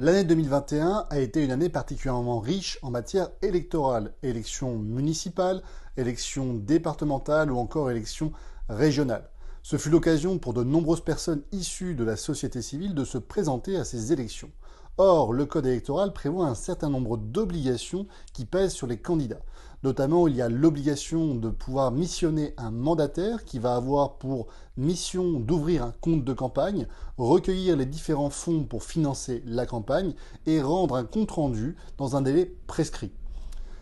L'année 2021 a été une année particulièrement riche en matière électorale, élections municipales, élections départementales ou encore élections régionales. Ce fut l'occasion pour de nombreuses personnes issues de la société civile de se présenter à ces élections. Or, le Code électoral prévoit un certain nombre d'obligations qui pèsent sur les candidats. Notamment, il y a l'obligation de pouvoir missionner un mandataire qui va avoir pour mission d'ouvrir un compte de campagne, recueillir les différents fonds pour financer la campagne et rendre un compte-rendu dans un délai prescrit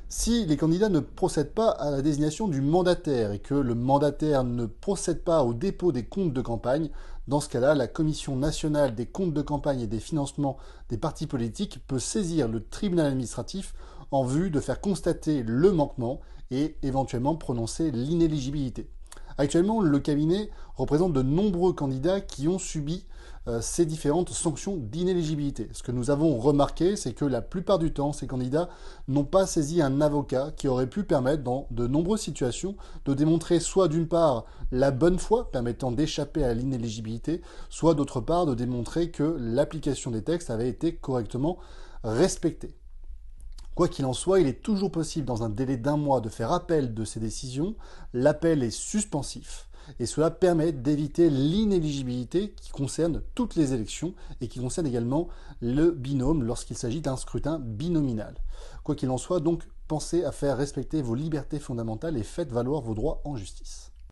si les candidats ne procèdent pas à la désignation du mandataire et que le mandataire ne procède pas au dépôt des comptes de campagne, dans ce cas-là, la Commission nationale des comptes de campagne et des financements des partis politiques peut saisir le tribunal administratif en vue de faire constater le manquement et éventuellement prononcer l'inéligibilité. Actuellement, le cabinet représente de nombreux candidats qui ont subi euh, ces différentes sanctions d'inéligibilité. Ce que nous avons remarqué, c'est que la plupart du temps, ces candidats n'ont pas saisi un avocat qui aurait pu permettre, dans de nombreuses situations, de démontrer soit d'une part la bonne foi permettant d'échapper à l'inéligibilité, soit d'autre part de démontrer que l'application des textes avait été correctement respectée. Quoi qu'il en soit, il est toujours possible dans un délai d'un mois de faire appel de ces décisions. L'appel est suspensif et cela permet d'éviter l'inéligibilité qui concerne toutes les élections et qui concerne également le binôme lorsqu'il s'agit d'un scrutin binominal. Quoi qu'il en soit, donc, pensez à faire respecter vos libertés fondamentales et faites valoir vos droits en justice.